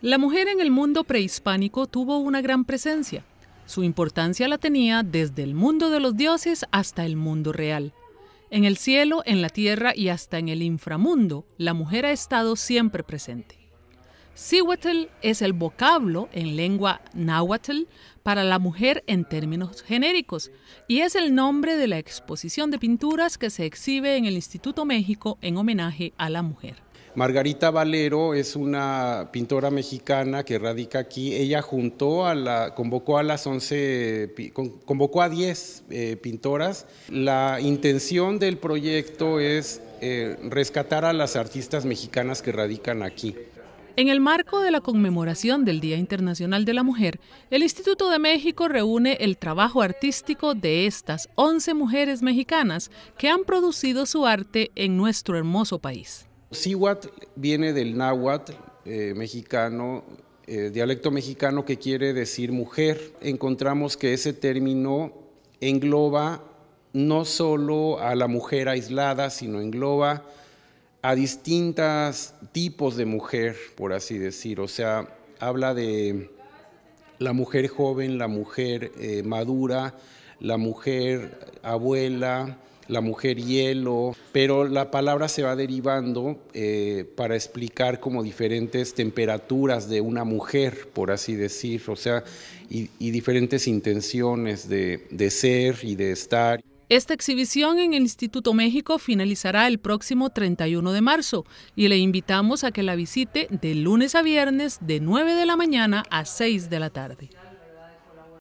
La mujer en el mundo prehispánico tuvo una gran presencia. Su importancia la tenía desde el mundo de los dioses hasta el mundo real. En el cielo, en la tierra y hasta en el inframundo, la mujer ha estado siempre presente. Sihuatl es el vocablo en lengua náhuatl para la mujer en términos genéricos y es el nombre de la exposición de pinturas que se exhibe en el Instituto México en homenaje a la mujer. Margarita Valero es una pintora mexicana que radica aquí. Ella a la, convocó a las convocó a 10 eh, pintoras. La intención del proyecto es eh, rescatar a las artistas mexicanas que radican aquí. En el marco de la conmemoración del Día Internacional de la Mujer, el Instituto de México reúne el trabajo artístico de estas 11 mujeres mexicanas que han producido su arte en nuestro hermoso país. Siwat viene del náhuatl eh, mexicano, eh, dialecto mexicano que quiere decir mujer. Encontramos que ese término engloba no solo a la mujer aislada, sino engloba a distintos tipos de mujer, por así decir. O sea, habla de la mujer joven, la mujer eh, madura, la mujer abuela, la mujer hielo, pero la palabra se va derivando eh, para explicar como diferentes temperaturas de una mujer, por así decir, o sea, y, diferentes intenciones de, de ser y de estar. Esta exhibición en el Instituto México finalizará el próximo 31 de marzo y le invitamos a que la visite de lunes a viernes de 9 de la mañana a 6 de la tarde.